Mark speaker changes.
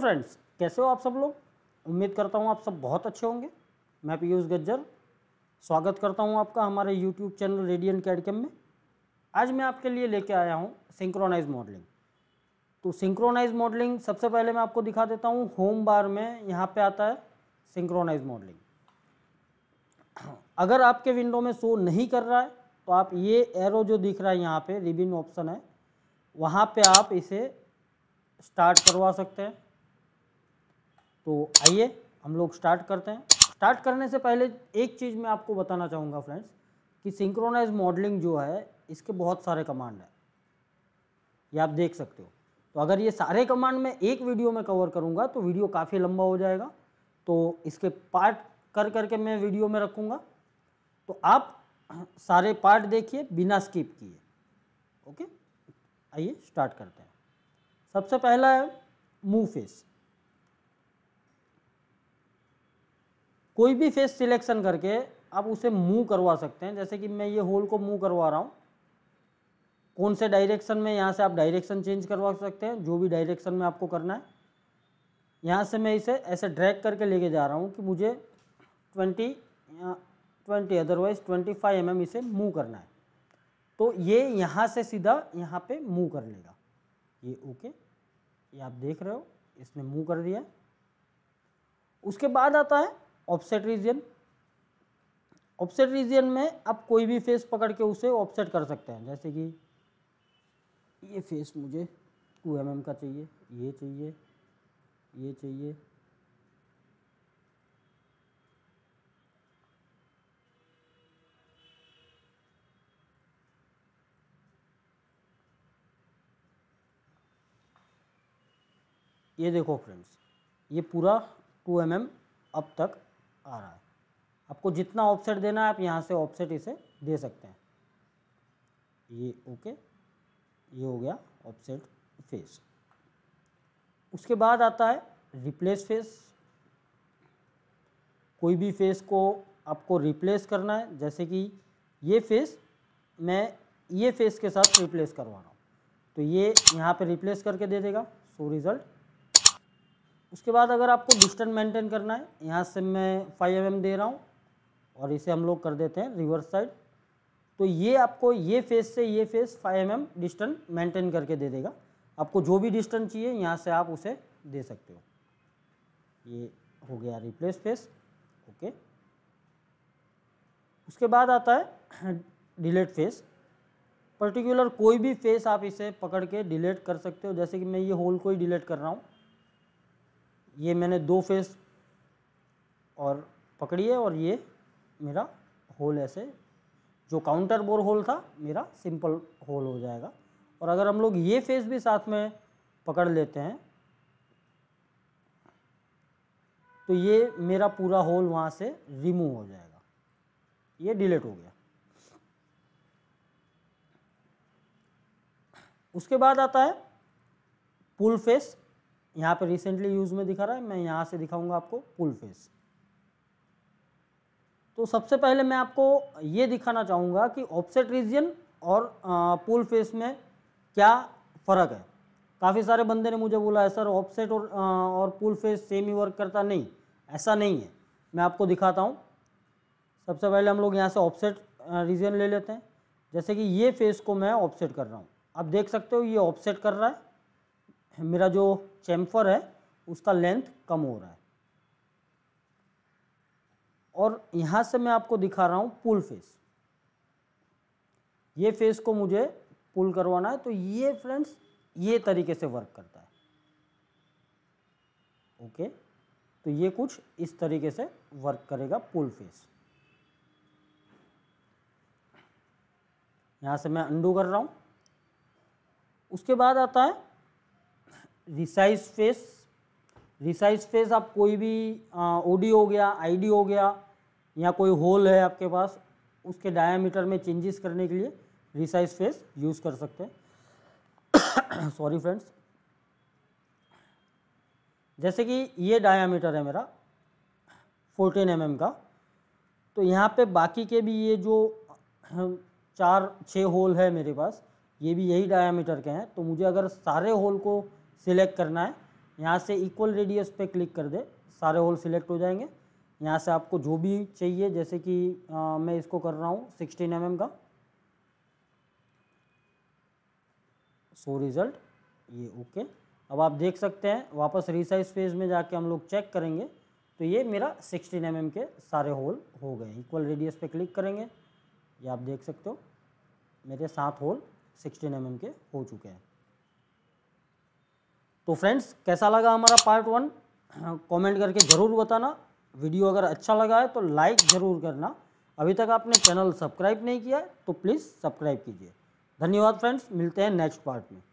Speaker 1: friends कैसे हो आप सब लोग उम्मीद करता हूँ आप सब बहुत अच्छे होंगे मैं पीयूष गज्जर स्वागत करता हूँ आपका हमारे यूट्यूब चैनल रेडियन कैडकम में आज मैं आपके लिए लेके आया हूँ सिंक्रोनाइज मॉडलिंग तो सिंक्रोनाइज मॉडलिंग सबसे पहले मैं आपको दिखा देता हूँ होम बार में यहाँ पे आता है सिंक्रोनाइज मॉडलिंग अगर आपके विंडो में शो नहीं कर रहा है तो आप ये एरो जो दिख रहा है यहाँ पर रिबिन ऑप्शन है वहाँ पर आप इसे स्टार्ट करवा सकते हैं तो आइए हम लोग स्टार्ट करते हैं स्टार्ट करने से पहले एक चीज़ मैं आपको बताना चाहूँगा फ्रेंड्स कि सिंक्रोनाइज मॉडलिंग जो है इसके बहुत सारे कमांड हैं ये आप देख सकते हो तो अगर ये सारे कमांड मैं एक वीडियो में कवर करूँगा तो वीडियो काफ़ी लंबा हो जाएगा तो इसके पार्ट कर करके मैं वीडियो में रखूँगा तो आप सारे पार्ट देखिए बिना स्किप किए ओके आइए स्टार्ट करते हैं सबसे पहला है मूव फेस कोई भी फेस सिलेक्शन करके आप उसे मूव करवा सकते हैं जैसे कि मैं ये होल को मूव करवा रहा हूँ कौन से डायरेक्शन में यहाँ से आप डायरेक्शन चेंज करवा सकते हैं जो भी डायरेक्शन में आपको करना है यहाँ से मैं इसे ऐसे ड्रैग करके लेके जा रहा हूँ कि मुझे twenty twenty otherwise twenty five M इसे मूव करना है तो ये यहाँ से सीधा यहाँ पे मूव कर लेगा ये ओके ये आप देख रहे हो इसने मूव कर दिया उसके बाद आता है ऑफसेट रीजन ऑफसेट रीजन में आप कोई भी फेस पकड़ के उसे ऑफसेट कर सकते हैं जैसे कि ये फेस मुझे टू एम एम का चाहिए ये चाहिए ये चाहिए ये देखो फ्रेंड्स ये पूरा 2 एम mm अब तक आ रहा है आपको जितना ऑफसेट देना है आप यहाँ से ऑफसेट इसे दे सकते हैं ये ओके ये हो गया ऑफसेट फेस उसके बाद आता है रिप्लेस फेस कोई भी फेस को आपको रिप्लेस करना है जैसे कि ये फेस मैं ये फेस के साथ रिप्लेस करवा रहा हूँ तो ये यहाँ पे रिप्लेस करके दे देगा सो रिज़ल्ट उसके बाद अगर आपको डिस्टेंस मेंटेन करना है यहाँ से मैं फाइव एम mm दे रहा हूँ और इसे हम लोग कर देते हैं रिवर्स साइड तो ये आपको ये फेस से ये face five M distance maintain करके दे देगा आपको जो भी डिस्टेंस चाहिए यहाँ से आप उसे दे सकते हो ये हो गया रिप्लेस फेस ओके उसके बाद आता है डिलेट फेस पर्टिकुलर कोई भी फेस आप इसे पकड़ के डिलेट कर सकते हो जैसे कि मैं ये होल को ही डिलेट कर रहा हूँ ये मैंने दो फेस और पकड़ी है और ये मेरा होल ऐसे जो काउंटर बोर होल था मेरा सिंपल होल हो जाएगा और अगर हम लोग ये फेस भी साथ में पकड़ लेते हैं तो ये मेरा पूरा होल वहाँ से रिमूव हो जाएगा ये डिलीट हो गया उसके बाद आता है पुल फेस यहाँ पे रिसेंटली यूज़ में दिखा रहा है मैं यहाँ से दिखाऊंगा आपको पुल फेस तो सबसे पहले मैं आपको ये दिखाना चाहूँगा कि ऑफसेट रीजन और पुल फेस में क्या फ़र्क है काफ़ी सारे बंदे ने मुझे बोला है सर ऑफसेट और आ, और पुल फेस सेम ही वर्क करता नहीं ऐसा नहीं है मैं आपको दिखाता हूँ सबसे पहले हम लोग यहाँ से ऑफसेट रीजन ले लेते हैं जैसे कि ये फेस को मैं ऑफसेट कर रहा हूँ आप देख सकते हो ये ऑफसेट कर रहा है मेरा जो चैम्फर है उसका लेंथ कम हो रहा है और यहाँ से मैं आपको दिखा रहा हूँ पुल फेस ये फेस को मुझे पुल करवाना है तो ये फ्रेंड्स ये तरीके से वर्क करता है ओके तो ये कुछ इस तरीके से वर्क करेगा पुल फेस यहाँ से मैं अंडू कर रहा हूँ उसके बाद आता है रिसाइज फेस रिसाइज फेस आप कोई भी ओडी हो गया आईडी हो गया या कोई होल है आपके पास उसके डायमीटर में चेंजेस करने के लिए रिसाइज फेस यूज़ कर सकते हैं सॉरी फ्रेंड्स जैसे कि ये डायमीटर है मेरा 14 एम mm का तो यहाँ पे बाकी के भी ये जो चार छः होल है मेरे पास ये भी यही डायमीटर के हैं तो मुझे अगर सारे होल को सिलेक्ट करना है यहाँ से इक्वल रेडियस पे क्लिक कर दे सारे होल सिलेक्ट हो जाएंगे यहाँ से आपको जो भी चाहिए जैसे कि आ, मैं इसको कर रहा हूँ सिक्सटीन एम mm का सो रिज़ल्ट ये ओके अब आप देख सकते हैं वापस रिसाइज फेज में जाके हम लोग चेक करेंगे तो ये मेरा 16 एम mm के सारे होल हो गए इक्वल रेडियस पे क्लिक करेंगे ये आप देख सकते हो मेरे सात होल 16 एम mm के हो चुके हैं तो फ्रेंड्स कैसा लगा हमारा पार्ट वन कमेंट करके ज़रूर बताना वीडियो अगर अच्छा लगा है तो लाइक ज़रूर करना अभी तक आपने चैनल सब्सक्राइब नहीं किया है तो प्लीज़ सब्सक्राइब कीजिए धन्यवाद फ्रेंड्स मिलते हैं नेक्स्ट पार्ट में